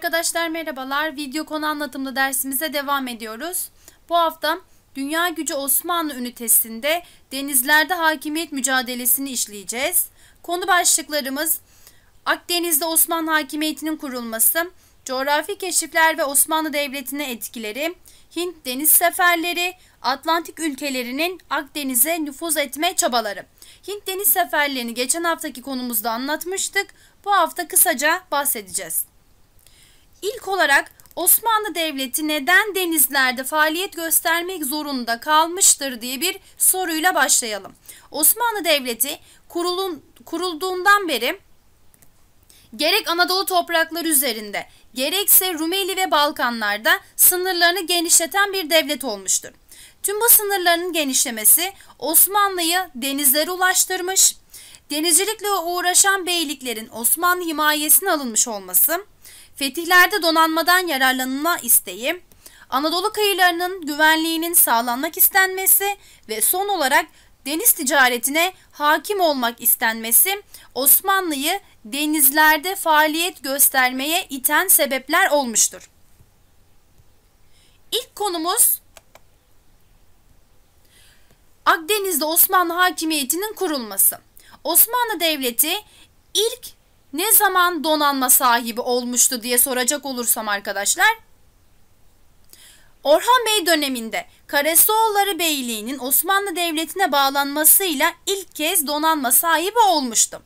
Arkadaşlar merhabalar. Video konu anlatımlı dersimize devam ediyoruz. Bu hafta Dünya Gücü Osmanlı ünitesinde denizlerde hakimiyet mücadelesini işleyeceğiz. Konu başlıklarımız Akdeniz'de Osmanlı hakimiyetinin kurulması, coğrafi keşifler ve Osmanlı Devleti'ne etkileri, Hint deniz seferleri, Atlantik ülkelerinin Akdeniz'e nüfuz etme çabaları. Hint deniz seferlerini geçen haftaki konumuzda anlatmıştık. Bu hafta kısaca bahsedeceğiz. İlk olarak Osmanlı Devleti neden denizlerde faaliyet göstermek zorunda kalmıştır diye bir soruyla başlayalım. Osmanlı Devleti kurulun, kurulduğundan beri gerek Anadolu toprakları üzerinde gerekse Rumeli ve Balkanlarda sınırlarını genişleten bir devlet olmuştur. Tüm bu sınırların genişlemesi Osmanlı'yı denizlere ulaştırmış, denizcilikle uğraşan beyliklerin Osmanlı himayesine alınmış olması, Fetihlerde donanmadan yararlanma isteği, Anadolu kıyılarının güvenliğinin sağlanmak istenmesi ve son olarak deniz ticaretine hakim olmak istenmesi Osmanlı'yı denizlerde faaliyet göstermeye iten sebepler olmuştur. İlk konumuz Akdeniz'de Osmanlı hakimiyetinin kurulması. Osmanlı Devleti ilk ne zaman donanma sahibi olmuştu diye soracak olursam arkadaşlar Orhan Bey döneminde Karesoğulları Beyliği'nin Osmanlı Devleti'ne bağlanmasıyla ilk kez donanma sahibi olmuştu.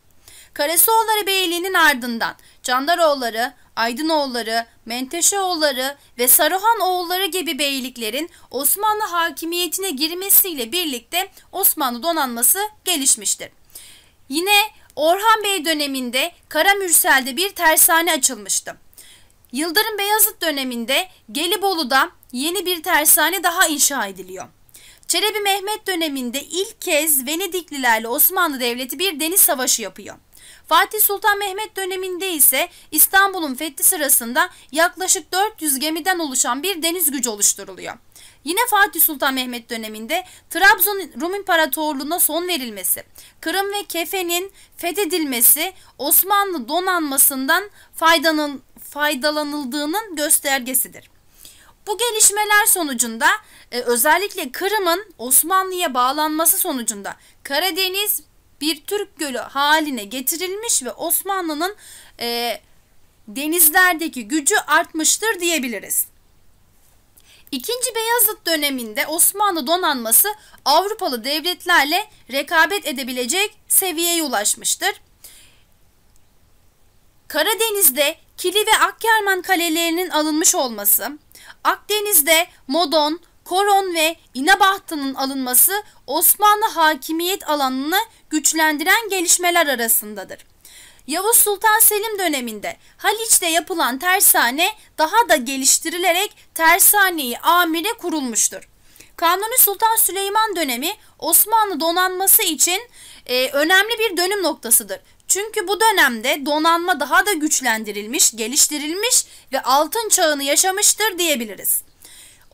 Karesoğulları Beyliği'nin ardından Candaroğulları, Aydınoğulları, Menteşeoğulları ve Saruhanoğulları gibi beyliklerin Osmanlı hakimiyetine girmesiyle birlikte Osmanlı donanması gelişmiştir. Yine Orhan Bey döneminde Karamürsel'de bir tersane açılmıştı. Yıldırım Beyazıt döneminde Gelibolu'da yeni bir tersane daha inşa ediliyor. Çelebi Mehmet döneminde ilk kez Venediklilerle Osmanlı Devleti bir deniz savaşı yapıyor. Fatih Sultan Mehmet döneminde ise İstanbul'un fethi sırasında yaklaşık 400 gemiden oluşan bir deniz gücü oluşturuluyor. Yine Fatih Sultan Mehmet döneminde Trabzon Rum İmparatorluğu'na son verilmesi, Kırım ve Kefe'nin fethedilmesi Osmanlı donanmasından faydanın, faydalanıldığının göstergesidir. Bu gelişmeler sonucunda e, özellikle Kırım'ın Osmanlı'ya bağlanması sonucunda Karadeniz bir Türk gölü haline getirilmiş ve Osmanlı'nın e, denizlerdeki gücü artmıştır diyebiliriz. İkinci Beyazıt döneminde Osmanlı donanması Avrupalı devletlerle rekabet edebilecek seviyeye ulaşmıştır. Karadeniz'de Kili ve Akkerman kalelerinin alınmış olması, Akdeniz'de Modon, Koron ve İnebahtı'nın alınması Osmanlı hakimiyet alanını güçlendiren gelişmeler arasındadır. Yavuz Sultan Selim döneminde Haliç'te yapılan tersane daha da geliştirilerek tersaneyi Amire kurulmuştur. Kanuni Sultan Süleyman dönemi Osmanlı donanması için e, önemli bir dönüm noktasıdır. Çünkü bu dönemde donanma daha da güçlendirilmiş, geliştirilmiş ve altın çağını yaşamıştır diyebiliriz.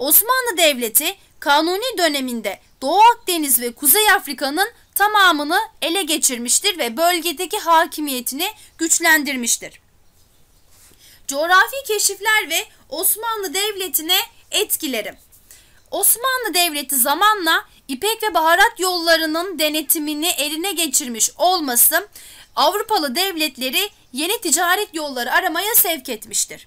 Osmanlı Devleti Kanuni döneminde Doğu Akdeniz ve Kuzey Afrika'nın tamamını ele geçirmiştir ve bölgedeki hakimiyetini güçlendirmiştir. Coğrafi keşifler ve Osmanlı Devleti'ne etkileri Osmanlı Devleti zamanla ipek ve baharat yollarının denetimini eline geçirmiş olması Avrupalı devletleri yeni ticaret yolları aramaya sevk etmiştir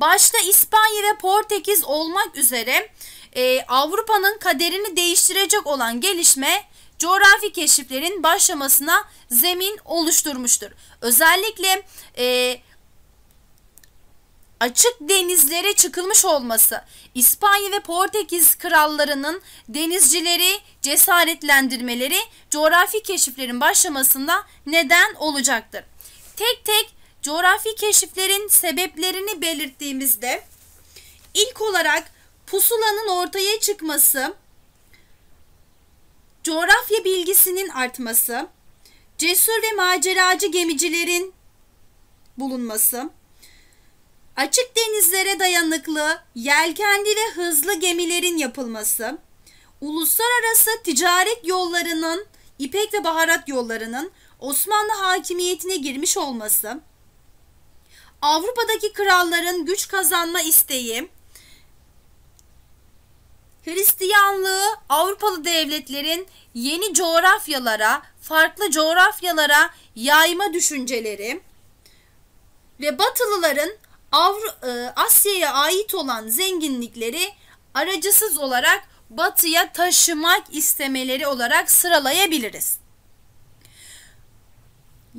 başta İspanya ve Portekiz olmak üzere e, Avrupa'nın kaderini değiştirecek olan gelişme coğrafi keşiflerin başlamasına zemin oluşturmuştur. Özellikle e, açık denizlere çıkılmış olması İspanya ve Portekiz krallarının denizcileri cesaretlendirmeleri coğrafi keşiflerin başlamasında neden olacaktır. Tek tek coğrafi keşiflerin sebeplerini belirttiğimizde ilk olarak pusulanın ortaya çıkması, coğrafya bilgisinin artması, cesur ve maceracı gemicilerin bulunması, açık denizlere dayanıklı, yelkenli ve hızlı gemilerin yapılması, uluslararası ticaret yollarının, ipek ve baharat yollarının Osmanlı hakimiyetine girmiş olması, Avrupa'daki kralların güç kazanma isteği, Hristiyanlığı Avrupalı devletlerin yeni coğrafyalara, farklı coğrafyalara yayma düşünceleri ve Batılıların e, Asya'ya ait olan zenginlikleri aracısız olarak batıya taşımak istemeleri olarak sıralayabiliriz.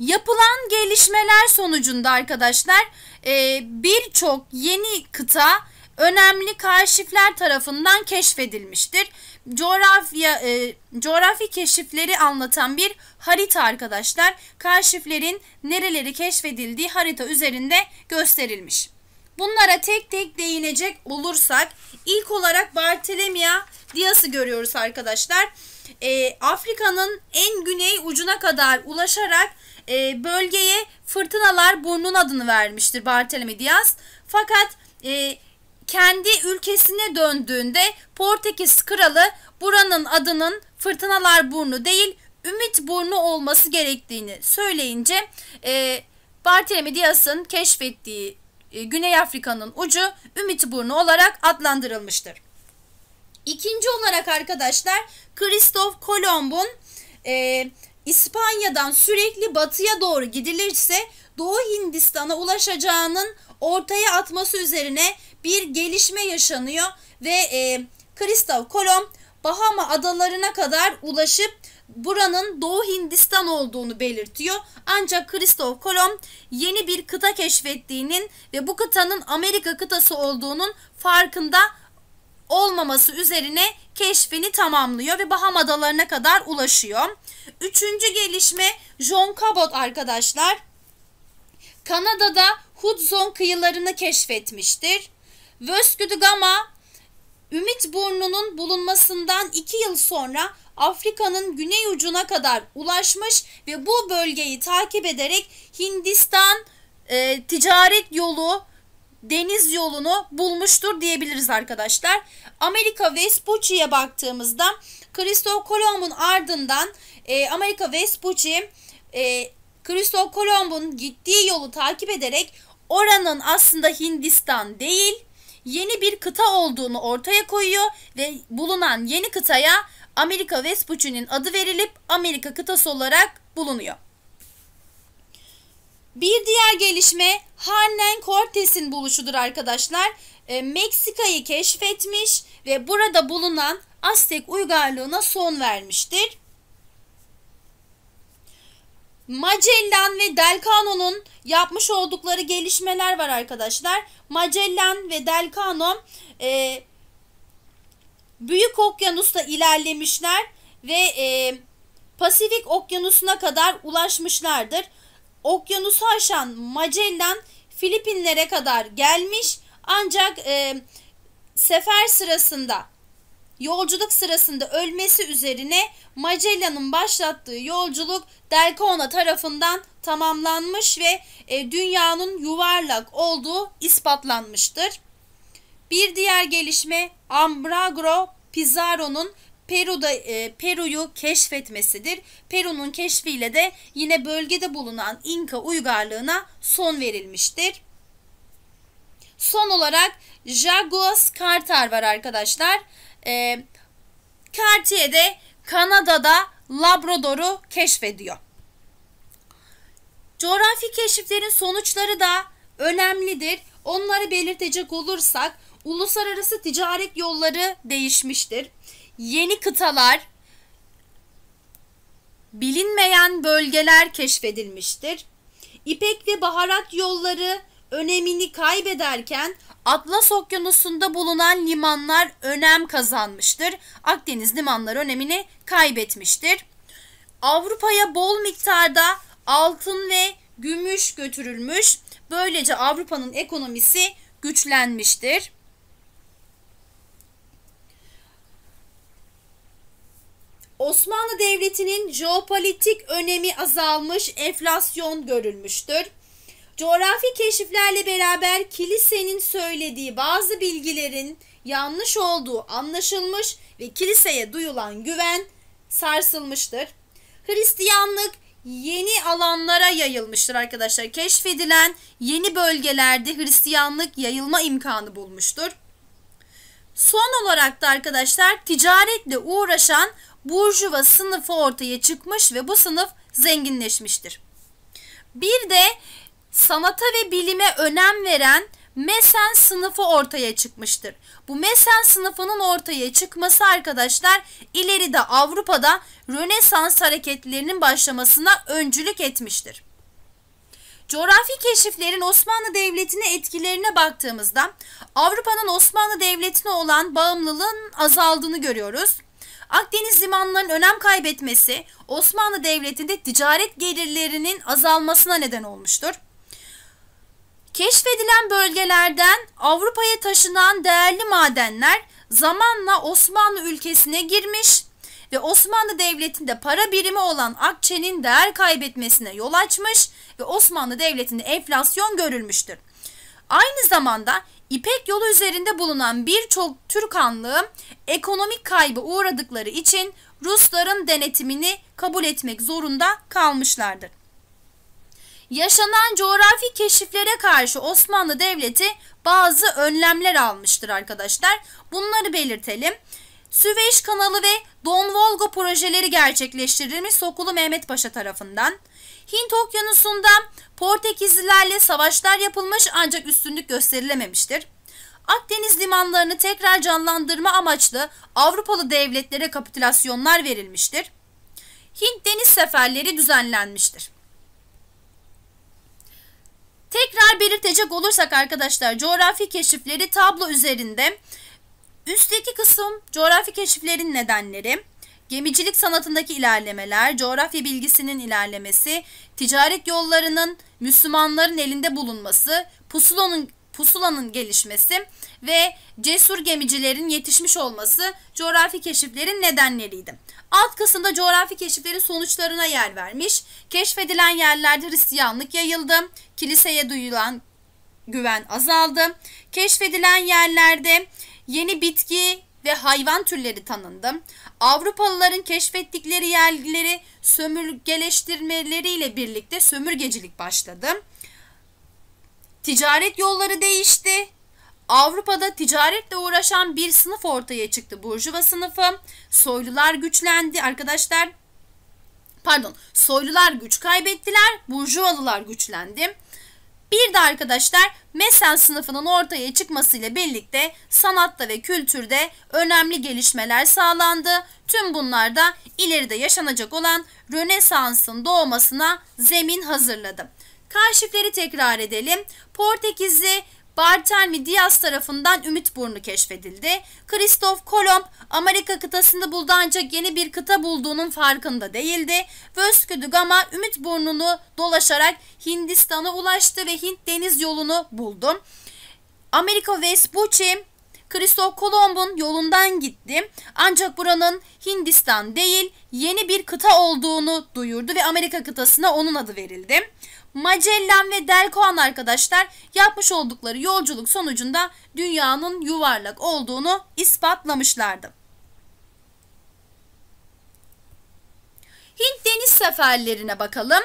Yapılan gelişmeler sonucunda arkadaşlar e, birçok yeni kıta önemli kaşifler tarafından keşfedilmiştir. Coğrafya e, coğrafi keşifleri anlatan bir harita arkadaşlar. Kaşiflerin nereleri keşfedildiği harita üzerinde gösterilmiş. Bunlara tek tek değinecek olursak ilk olarak Bartelemia Dias'ı görüyoruz arkadaşlar. E, Afrika'nın en güney ucuna kadar ulaşarak e, bölgeye fırtınalar burnun adını vermiştir Bartolome Diaz. Fakat e, kendi ülkesine döndüğünde Portekiz kralı buranın adının fırtınalar burnu değil ümit burnu olması gerektiğini söyleyince e, Bartolome Diaz'ın keşfettiği e, Güney Afrika'nın ucu ümit burnu olarak adlandırılmıştır. İkinci olarak arkadaşlar Kristof Kolomb'un e, İspanya'dan sürekli batıya doğru gidilirse Doğu Hindistan'a ulaşacağının ortaya atması üzerine bir gelişme yaşanıyor ve e, Kristof Kolomb Bahama adalarına kadar ulaşıp buranın Doğu Hindistan olduğunu belirtiyor. Ancak Kristof Kolomb yeni bir kıta keşfettiğinin ve bu kıtanın Amerika kıtası olduğunun farkında olmaması üzerine keşfini tamamlıyor ve Baham Adalarına kadar ulaşıyor. Üçüncü gelişme John Cabot arkadaşlar. Kanada'da Hudson kıyılarını keşfetmiştir. Vösküdügama Ümit Burnu'nun bulunmasından 2 yıl sonra Afrika'nın güney ucuna kadar ulaşmış ve bu bölgeyi takip ederek Hindistan e, ticaret yolu deniz yolunu bulmuştur diyebiliriz arkadaşlar. Amerika Vespucci'ye baktığımızda Kristof Kolomb'un ardından e, Amerika Vespucci e, Kristof Kolomb'un gittiği yolu takip ederek oranın aslında Hindistan değil yeni bir kıta olduğunu ortaya koyuyor ve bulunan yeni kıtaya Amerika Vespucci'nin adı verilip Amerika kıtası olarak bulunuyor. Bir diğer gelişme Hernán Cortés'in buluşudur arkadaşlar. E, Meksika'yı keşfetmiş ve burada bulunan Aztek uygarlığına son vermiştir. Magellan ve Delcano'nun yapmış oldukları gelişmeler var arkadaşlar. Magellan ve Delcano e, Büyük Okyanus'ta ilerlemişler ve e, Pasifik Okyanusu'na kadar ulaşmışlardır okyanusu aşan Magellan Filipinlere kadar gelmiş ancak e, sefer sırasında yolculuk sırasında ölmesi üzerine Magellan'ın başlattığı yolculuk Delcona tarafından tamamlanmış ve e, dünyanın yuvarlak olduğu ispatlanmıştır. Bir diğer gelişme Ambragro Pizarro'nun Peru'da e, Peru'yu keşfetmesidir. Peru'nun keşfiyle de yine bölgede bulunan İnka uygarlığına son verilmiştir. Son olarak Jagos Carter var arkadaşlar. E, Cartier Kanada'da Labrador'u keşfediyor. Coğrafi keşiflerin sonuçları da önemlidir. Onları belirtecek olursak uluslararası ticaret yolları değişmiştir yeni kıtalar, bilinmeyen bölgeler keşfedilmiştir. İpek ve baharat yolları önemini kaybederken Atlas Okyanusu'nda bulunan limanlar önem kazanmıştır. Akdeniz limanları önemini kaybetmiştir. Avrupa'ya bol miktarda altın ve gümüş götürülmüş. Böylece Avrupa'nın ekonomisi güçlenmiştir. Osmanlı Devleti'nin jeopolitik önemi azalmış, enflasyon görülmüştür. Coğrafi keşiflerle beraber kilisenin söylediği bazı bilgilerin yanlış olduğu anlaşılmış ve kiliseye duyulan güven sarsılmıştır. Hristiyanlık yeni alanlara yayılmıştır arkadaşlar. Keşfedilen yeni bölgelerde Hristiyanlık yayılma imkanı bulmuştur. Son olarak da arkadaşlar ticaretle uğraşan burjuva sınıfı ortaya çıkmış ve bu sınıf zenginleşmiştir. Bir de sanata ve bilime önem veren Mesen sınıfı ortaya çıkmıştır. Bu Mesen sınıfının ortaya çıkması arkadaşlar ileride Avrupa'da Rönesans hareketlerinin başlamasına öncülük etmiştir. Coğrafi keşiflerin Osmanlı Devleti'ne etkilerine baktığımızda Avrupa'nın Osmanlı Devleti'ne olan bağımlılığın azaldığını görüyoruz. Akdeniz limanlarının önem kaybetmesi Osmanlı Devleti'nde ticaret gelirlerinin azalmasına neden olmuştur. Keşfedilen bölgelerden Avrupa'ya taşınan değerli madenler zamanla Osmanlı ülkesine girmiş ve Osmanlı Devleti'nde para birimi olan akçenin değer kaybetmesine yol açmış ve Osmanlı Devleti'nde enflasyon görülmüştür. Aynı zamanda İpek yolu üzerinde bulunan birçok Türk hanlığı ekonomik kaybı uğradıkları için Rusların denetimini kabul etmek zorunda kalmışlardır. Yaşanan coğrafi keşiflere karşı Osmanlı Devleti bazı önlemler almıştır arkadaşlar. Bunları belirtelim. Süveyş kanalı ve Don Volga projeleri gerçekleştirilmiş Sokulu Mehmet Paşa tarafından. Hint Okyanusu'nda Portekizlilerle savaşlar yapılmış ancak üstünlük gösterilememiştir. Akdeniz limanlarını tekrar canlandırma amaçlı Avrupalı devletlere kapitülasyonlar verilmiştir. Hint deniz seferleri düzenlenmiştir. Tekrar belirtecek olursak arkadaşlar coğrafi keşifleri tablo üzerinde üstteki kısım coğrafi keşiflerin nedenleri, gemicilik sanatındaki ilerlemeler, coğrafya bilgisinin ilerlemesi, ticaret yollarının Müslümanların elinde bulunması, pusulanın pusulanın gelişmesi ve cesur gemicilerin yetişmiş olması coğrafi keşiflerin nedenleriydi. Alt kısımda coğrafi keşiflerin sonuçlarına yer vermiş. Keşfedilen yerlerde Hristiyanlık yayıldı. Kiliseye duyulan güven azaldı. Keşfedilen yerlerde yeni bitki ve hayvan türleri tanındı. Avrupalıların keşfettikleri yerleri sömürgeleştirmeleriyle birlikte sömürgecilik başladı. Ticaret yolları değişti. Avrupa'da ticaretle uğraşan bir sınıf ortaya çıktı. Burjuva sınıfı. Soylular güçlendi arkadaşlar. Pardon, soylular güç kaybettiler, burjuvalılar güçlendi. Bir de arkadaşlar Mesen sınıfının ortaya çıkmasıyla birlikte sanatta ve kültürde önemli gelişmeler sağlandı. Tüm bunlar da ileride yaşanacak olan Rönesans'ın doğmasına zemin hazırladı. Kaşifleri tekrar edelim. Portekizli Barthelmy Diaz tarafından Ümit Burnu keşfedildi. Kristof Kolomb Amerika kıtasını buldu ancak yeni bir kıta bulduğunun farkında değildi. Vösküdü Gama Ümit Burnu'nu dolaşarak Hindistan'a ulaştı ve Hint deniz yolunu buldu. Amerika Vespucci Kristof Kolomb'un yolundan gitti. Ancak buranın Hindistan değil yeni bir kıta olduğunu duyurdu ve Amerika kıtasına onun adı verildi. Magellan ve Delcoan arkadaşlar yapmış oldukları yolculuk sonucunda dünyanın yuvarlak olduğunu ispatlamışlardı. Hint deniz seferlerine bakalım.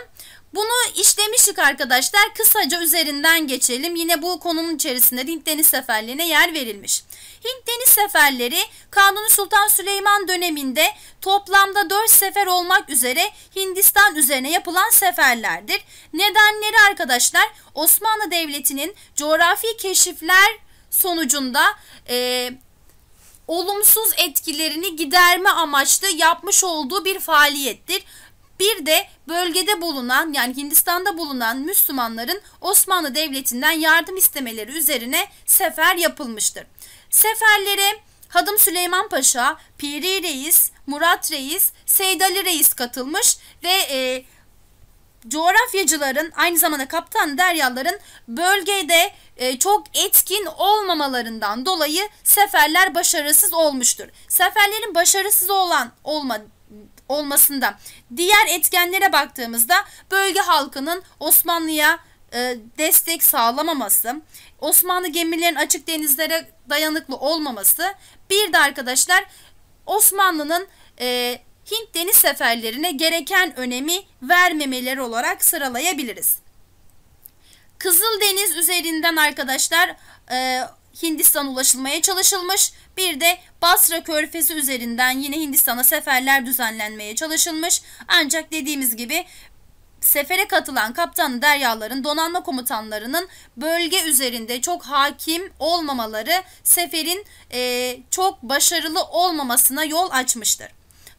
Bunu işlemiştik arkadaşlar. Kısaca üzerinden geçelim. Yine bu konunun içerisinde Hint deniz seferlerine yer verilmiş. Hint deniz seferleri Kanuni Sultan Süleyman döneminde toplamda 4 sefer olmak üzere Hindistan üzerine yapılan seferlerdir. Nedenleri arkadaşlar Osmanlı Devleti'nin coğrafi keşifler sonucunda e, olumsuz etkilerini giderme amaçlı yapmış olduğu bir faaliyettir. Bir de bölgede bulunan yani Hindistan'da bulunan Müslümanların Osmanlı Devleti'nden yardım istemeleri üzerine sefer yapılmıştır. Seferlere Hadım Süleyman Paşa, Piri Reis, Murat Reis, Seydali Reis katılmış ve e, coğrafyacıların aynı zamanda kaptan deryaların bölgede e, çok etkin olmamalarından dolayı seferler başarısız olmuştur. Seferlerin başarısız olan olma olmasında diğer etkenlere baktığımızda bölge halkının Osmanlı'ya e, destek sağlamaması, Osmanlı gemilerin açık denizlere dayanıklı olmaması. Bir de arkadaşlar Osmanlı'nın e, Hint deniz seferlerine gereken önemi vermemeleri olarak sıralayabiliriz. Kızıl Deniz üzerinden arkadaşlar e, Hindistan ulaşılmaya çalışılmış. Bir de Basra Körfezi üzerinden yine Hindistan'a seferler düzenlenmeye çalışılmış. Ancak dediğimiz gibi Sefere katılan kaptan deryaların donanma komutanlarının bölge üzerinde çok hakim olmamaları seferin e, çok başarılı olmamasına yol açmıştır.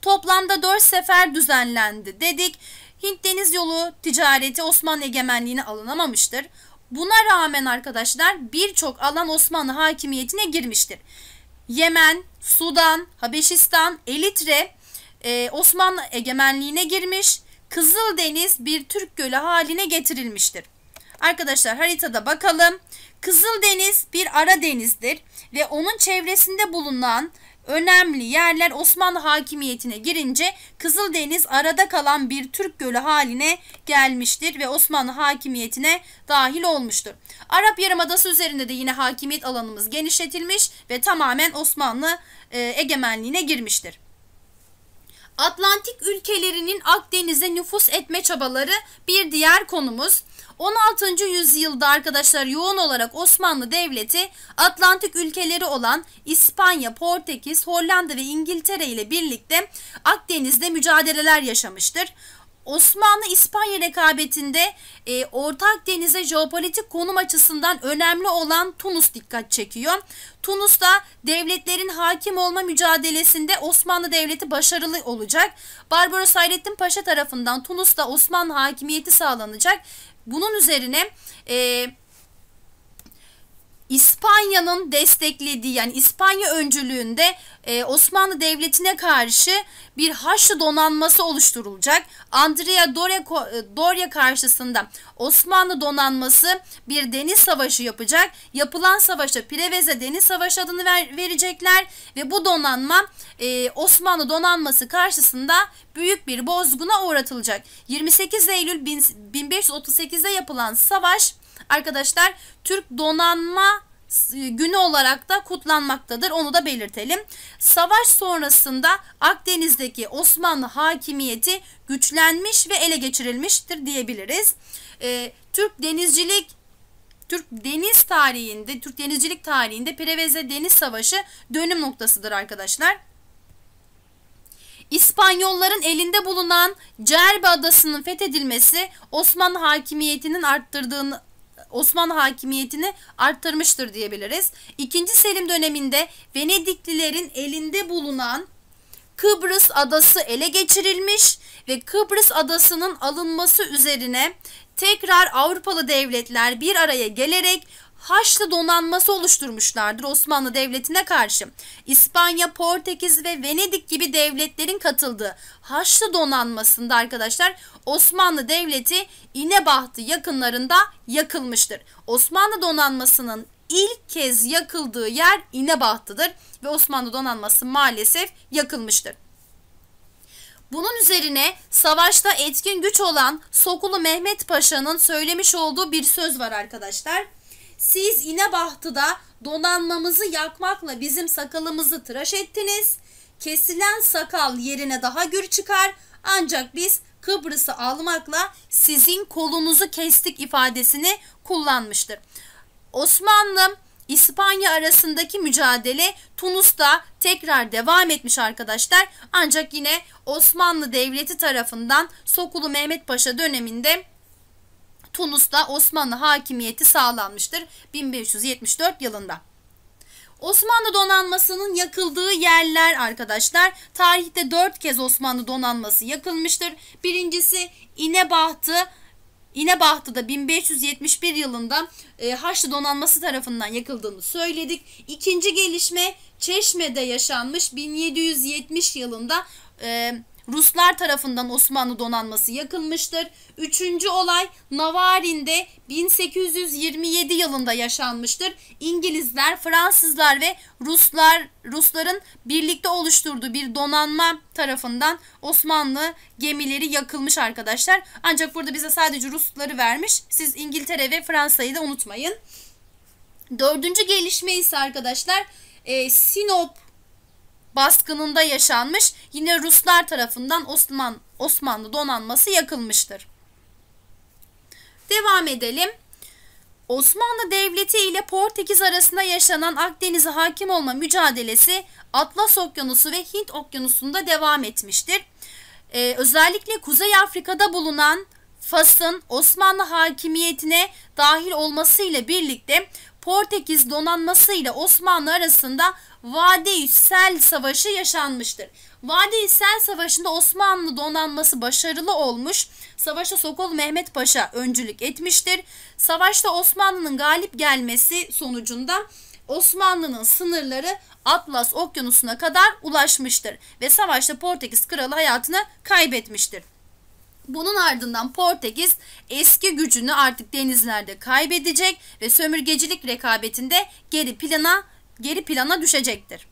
Toplamda 4 sefer düzenlendi dedik. Hint deniz yolu ticareti Osmanlı egemenliğine alınamamıştır. Buna rağmen arkadaşlar birçok alan Osmanlı hakimiyetine girmiştir. Yemen, Sudan, Habeşistan, Elitre e, Osmanlı egemenliğine girmiş. Kızıl Deniz bir Türk gölü haline getirilmiştir. Arkadaşlar haritada bakalım. Kızıl Deniz bir ara denizdir ve onun çevresinde bulunan önemli yerler Osmanlı hakimiyetine girince Kızıl Deniz arada kalan bir Türk gölü haline gelmiştir ve Osmanlı hakimiyetine dahil olmuştur. Arap Yarımadası üzerinde de yine hakimiyet alanımız genişletilmiş ve tamamen Osmanlı e, egemenliğine girmiştir. Atlantik ülkelerinin Akdeniz'e nüfus etme çabaları bir diğer konumuz. 16. yüzyılda arkadaşlar yoğun olarak Osmanlı Devleti Atlantik ülkeleri olan İspanya, Portekiz, Hollanda ve İngiltere ile birlikte Akdeniz'de mücadeleler yaşamıştır. Osmanlı-İspanya rekabetinde e, Ortak Deniz'e jeopolitik konum açısından önemli olan Tunus dikkat çekiyor. Tunus'ta devletlerin hakim olma mücadelesinde Osmanlı Devleti başarılı olacak. Barbaros Hayrettin Paşa tarafından Tunus'ta Osmanlı hakimiyeti sağlanacak. Bunun üzerine... E, İspanya'nın desteklediği yani İspanya öncülüğünde e, Osmanlı Devleti'ne karşı bir Haçlı donanması oluşturulacak. Andrea Doria, e, Doria karşısında Osmanlı donanması bir deniz savaşı yapacak. Yapılan savaşa Preveze Deniz Savaşı adını ver, verecekler ve bu donanma e, Osmanlı donanması karşısında büyük bir bozguna uğratılacak. 28 Eylül 1538'de yapılan savaş arkadaşlar Türk Donanma e, günü olarak da kutlanmaktadır. Onu da belirtelim. Savaş sonrasında Akdeniz'deki Osmanlı hakimiyeti güçlenmiş ve ele geçirilmiştir diyebiliriz. Ee, Türk denizcilik Türk deniz tarihinde, Türk denizcilik tarihinde Preveze Deniz Savaşı dönüm noktasıdır arkadaşlar. İspanyolların elinde bulunan Cerbe Adası'nın fethedilmesi Osmanlı hakimiyetinin arttırdığını Osmanlı hakimiyetini arttırmıştır diyebiliriz. İkinci Selim döneminde Venediklilerin elinde bulunan Kıbrıs adası ele geçirilmiş ve Kıbrıs adasının alınması üzerine tekrar Avrupalı devletler bir araya gelerek Haçlı donanması oluşturmuşlardır Osmanlı Devleti'ne karşı. İspanya, Portekiz ve Venedik gibi devletlerin katıldığı Haçlı donanmasında arkadaşlar Osmanlı Devleti İnebahtı yakınlarında yakılmıştır. Osmanlı donanmasının ilk kez yakıldığı yer İnebahtı'dır ve Osmanlı donanması maalesef yakılmıştır. Bunun üzerine savaşta etkin güç olan Sokulu Mehmet Paşa'nın söylemiş olduğu bir söz var arkadaşlar. Siz İnebahtı'da donanmamızı yakmakla bizim sakalımızı tıraş ettiniz. Kesilen sakal yerine daha gür çıkar. Ancak biz Kıbrıs'ı almakla sizin kolunuzu kestik ifadesini kullanmıştır. Osmanlı İspanya arasındaki mücadele Tunus'ta tekrar devam etmiş arkadaşlar. Ancak yine Osmanlı Devleti tarafından Sokulu Mehmet Paşa döneminde Tunus'ta Osmanlı hakimiyeti sağlanmıştır 1574 yılında. Osmanlı donanmasının yakıldığı yerler arkadaşlar tarihte dört kez Osmanlı donanması yakılmıştır. Birincisi İnebahtı İnebahtı'da 1571 yılında e, Haçlı donanması tarafından yakıldığını söyledik. İkinci gelişme Çeşme'de yaşanmış 1770 yılında e, Ruslar tarafından Osmanlı donanması yakılmıştır. Üçüncü olay Navarin'de 1827 yılında yaşanmıştır. İngilizler, Fransızlar ve Ruslar Rusların birlikte oluşturduğu bir donanma tarafından Osmanlı gemileri yakılmış arkadaşlar. Ancak burada bize sadece Rusları vermiş. Siz İngiltere ve Fransa'yı da unutmayın. Dördüncü gelişme ise arkadaşlar e, Sinop baskınında yaşanmış. Yine Ruslar tarafından Osman Osmanlı donanması yakılmıştır. Devam edelim. Osmanlı Devleti ile Portekiz arasında yaşanan Akdeniz'e hakim olma mücadelesi Atlas Okyanusu ve Hint Okyanusu'nda devam etmiştir. Ee, özellikle Kuzey Afrika'da bulunan Fas'ın Osmanlı hakimiyetine dahil olmasıyla birlikte Portekiz donanması ile Osmanlı arasında Vadi Savaşı yaşanmıştır. Vadi Savaşı'nda Osmanlı donanması başarılı olmuş. Savaşta Sokol Mehmet Paşa öncülük etmiştir. Savaşta Osmanlı'nın galip gelmesi sonucunda Osmanlı'nın sınırları Atlas Okyanusu'na kadar ulaşmıştır ve savaşta Portekiz kralı hayatını kaybetmiştir. Bunun ardından Portekiz eski gücünü artık denizlerde kaybedecek ve sömürgecilik rekabetinde geri plana geri plana düşecektir.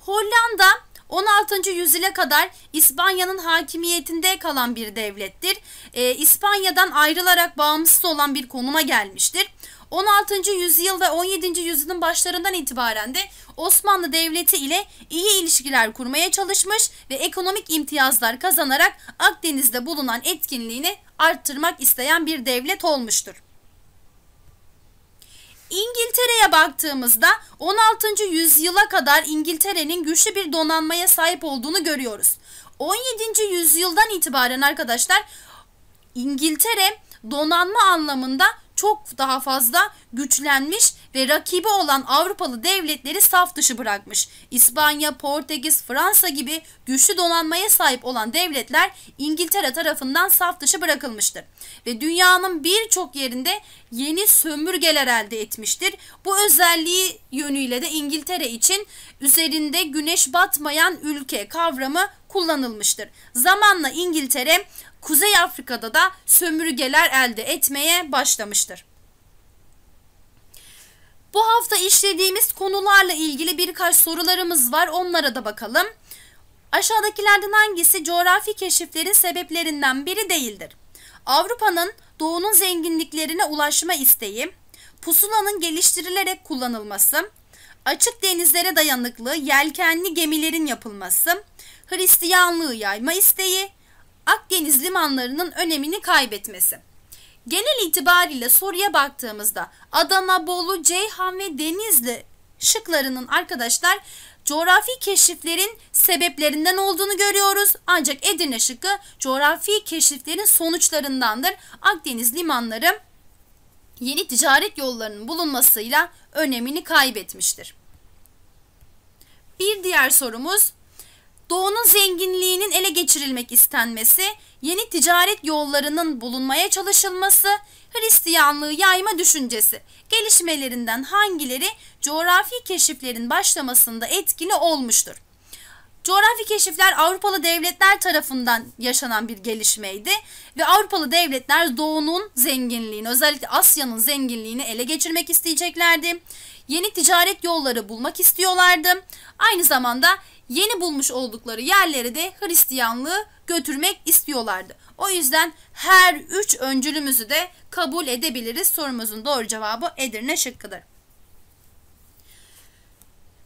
Hollanda 16. yüzyıla kadar İspanya'nın hakimiyetinde kalan bir devlettir. E, İspanya'dan ayrılarak bağımsız olan bir konuma gelmiştir. 16. yüzyıl ve 17. yüzyılın başlarından itibaren de Osmanlı Devleti ile iyi ilişkiler kurmaya çalışmış ve ekonomik imtiyazlar kazanarak Akdeniz'de bulunan etkinliğini arttırmak isteyen bir devlet olmuştur. İngiltere'ye baktığımızda 16. yüzyıla kadar İngiltere'nin güçlü bir donanmaya sahip olduğunu görüyoruz. 17. yüzyıldan itibaren arkadaşlar İngiltere donanma anlamında çok daha fazla güçlenmiş ve rakibi olan Avrupalı devletleri saf dışı bırakmış. İspanya, Portekiz, Fransa gibi güçlü donanmaya sahip olan devletler İngiltere tarafından saf dışı bırakılmıştır. Ve dünyanın birçok yerinde yeni sömürgeler elde etmiştir. Bu özelliği yönüyle de İngiltere için üzerinde güneş batmayan ülke kavramı kullanılmıştır. Zamanla İngiltere Kuzey Afrika'da da sömürgeler elde etmeye başlamıştır. Bu hafta işlediğimiz konularla ilgili birkaç sorularımız var. Onlara da bakalım. Aşağıdakilerden hangisi coğrafi keşiflerin sebeplerinden biri değildir? Avrupa'nın doğunun zenginliklerine ulaşma isteği, pusulanın geliştirilerek kullanılması, açık denizlere dayanıklı yelkenli gemilerin yapılması, Hristiyanlığı yayma isteği, Akdeniz limanlarının önemini kaybetmesi. Genel itibariyle soruya baktığımızda Adana, Bolu, Ceyhan ve Denizli şıklarının arkadaşlar coğrafi keşiflerin sebeplerinden olduğunu görüyoruz. Ancak Edirne şıkkı coğrafi keşiflerin sonuçlarındandır. Akdeniz limanları yeni ticaret yollarının bulunmasıyla önemini kaybetmiştir. Bir diğer sorumuz Doğu'nun zenginliğinin ele geçirilmek istenmesi, yeni ticaret yollarının bulunmaya çalışılması, Hristiyanlığı yayma düşüncesi gelişmelerinden hangileri coğrafi keşiflerin başlamasında etkili olmuştur? Coğrafi keşifler Avrupalı devletler tarafından yaşanan bir gelişmeydi ve Avrupalı devletler doğunun zenginliğini özellikle Asya'nın zenginliğini ele geçirmek isteyeceklerdi. Yeni ticaret yolları bulmak istiyorlardı. Aynı zamanda yeni bulmuş oldukları yerlere de Hristiyanlığı götürmek istiyorlardı. O yüzden her üç öncülümüzü de kabul edebiliriz. Sorumuzun doğru cevabı Edirne şıkkıdır.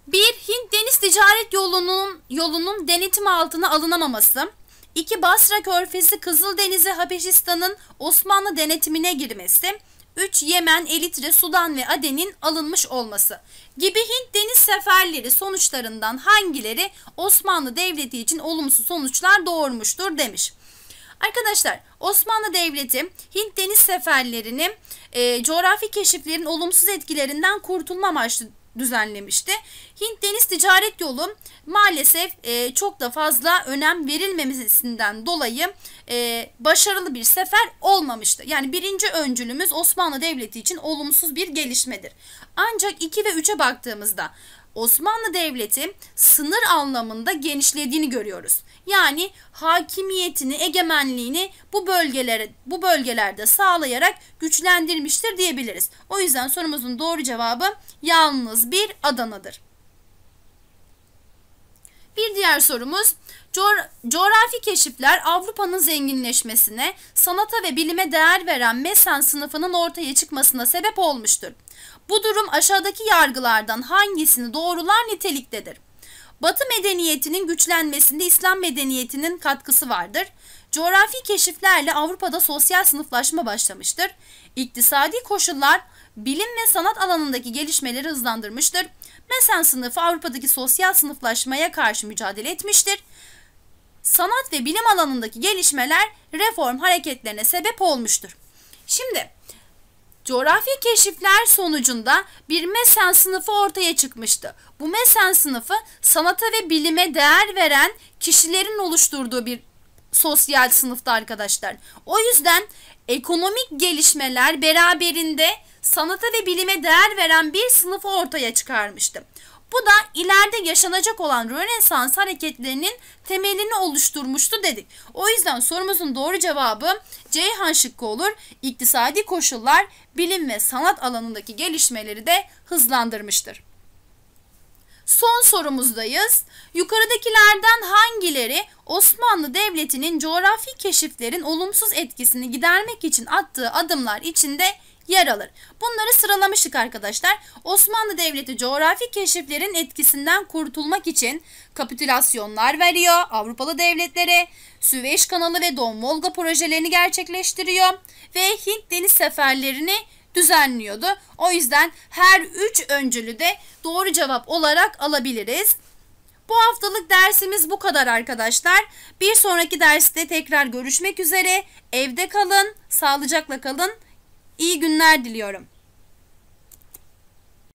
Bir Hint deniz ticaret yolunun yolunun denetim altına alınamaması. İki, Basra Körfezi Kızıl Denizi Habeşistan'ın Osmanlı denetimine girmesi. 3 Yemen, Elitre, Sudan ve Aden'in alınmış olması gibi Hint deniz seferleri sonuçlarından hangileri Osmanlı Devleti için olumsuz sonuçlar doğurmuştur demiş. Arkadaşlar Osmanlı Devleti Hint deniz seferlerini e, coğrafi keşiflerin olumsuz etkilerinden kurtulma amaçlı düzenlemişti. Hint deniz ticaret yolu maalesef e, çok da fazla önem verilmemesinden dolayı e, başarılı bir sefer olmamıştı. Yani birinci öncülümüz Osmanlı Devleti için olumsuz bir gelişmedir. Ancak 2 ve 3'e baktığımızda Osmanlı Devleti sınır anlamında genişlediğini görüyoruz. Yani hakimiyetini, egemenliğini bu bölgelere bu bölgelerde sağlayarak güçlendirmiştir diyebiliriz. O yüzden sorumuzun doğru cevabı yalnız bir Adana'dır. Bir diğer sorumuz coğrafi keşifler Avrupa'nın zenginleşmesine, sanata ve bilime değer veren Mesen sınıfının ortaya çıkmasına sebep olmuştur. Bu durum aşağıdaki yargılardan hangisini doğrular niteliktedir? Batı medeniyetinin güçlenmesinde İslam medeniyetinin katkısı vardır. Coğrafi keşiflerle Avrupa'da sosyal sınıflaşma başlamıştır. İktisadi koşullar bilim ve sanat alanındaki gelişmeleri hızlandırmıştır. Mesen sınıfı Avrupa'daki sosyal sınıflaşmaya karşı mücadele etmiştir. Sanat ve bilim alanındaki gelişmeler reform hareketlerine sebep olmuştur. Şimdi Coğrafi keşifler sonucunda bir mesen sınıfı ortaya çıkmıştı. Bu mesen sınıfı sanata ve bilime değer veren kişilerin oluşturduğu bir sosyal sınıfta arkadaşlar. O yüzden ekonomik gelişmeler beraberinde sanata ve bilime değer veren bir sınıfı ortaya çıkarmıştı. Bu da ileride yaşanacak olan Rönesans hareketlerinin temelini oluşturmuştu dedik. O yüzden sorumuzun doğru cevabı Ceyhan şıkkı olur. İktisadi koşullar bilim ve sanat alanındaki gelişmeleri de hızlandırmıştır. Son sorumuzdayız. Yukarıdakilerden hangileri Osmanlı Devleti'nin coğrafi keşiflerin olumsuz etkisini gidermek için attığı adımlar içinde yer alır. Bunları sıralamıştık arkadaşlar. Osmanlı Devleti coğrafi keşiflerin etkisinden kurtulmak için kapitülasyonlar veriyor Avrupalı devletlere. Süveyş kanalı ve Don Volga projelerini gerçekleştiriyor ve Hint deniz seferlerini düzenliyordu. O yüzden her üç öncülü de doğru cevap olarak alabiliriz. Bu haftalık dersimiz bu kadar arkadaşlar. Bir sonraki derste tekrar görüşmek üzere. Evde kalın, sağlıcakla kalın. İyi günler diliyorum.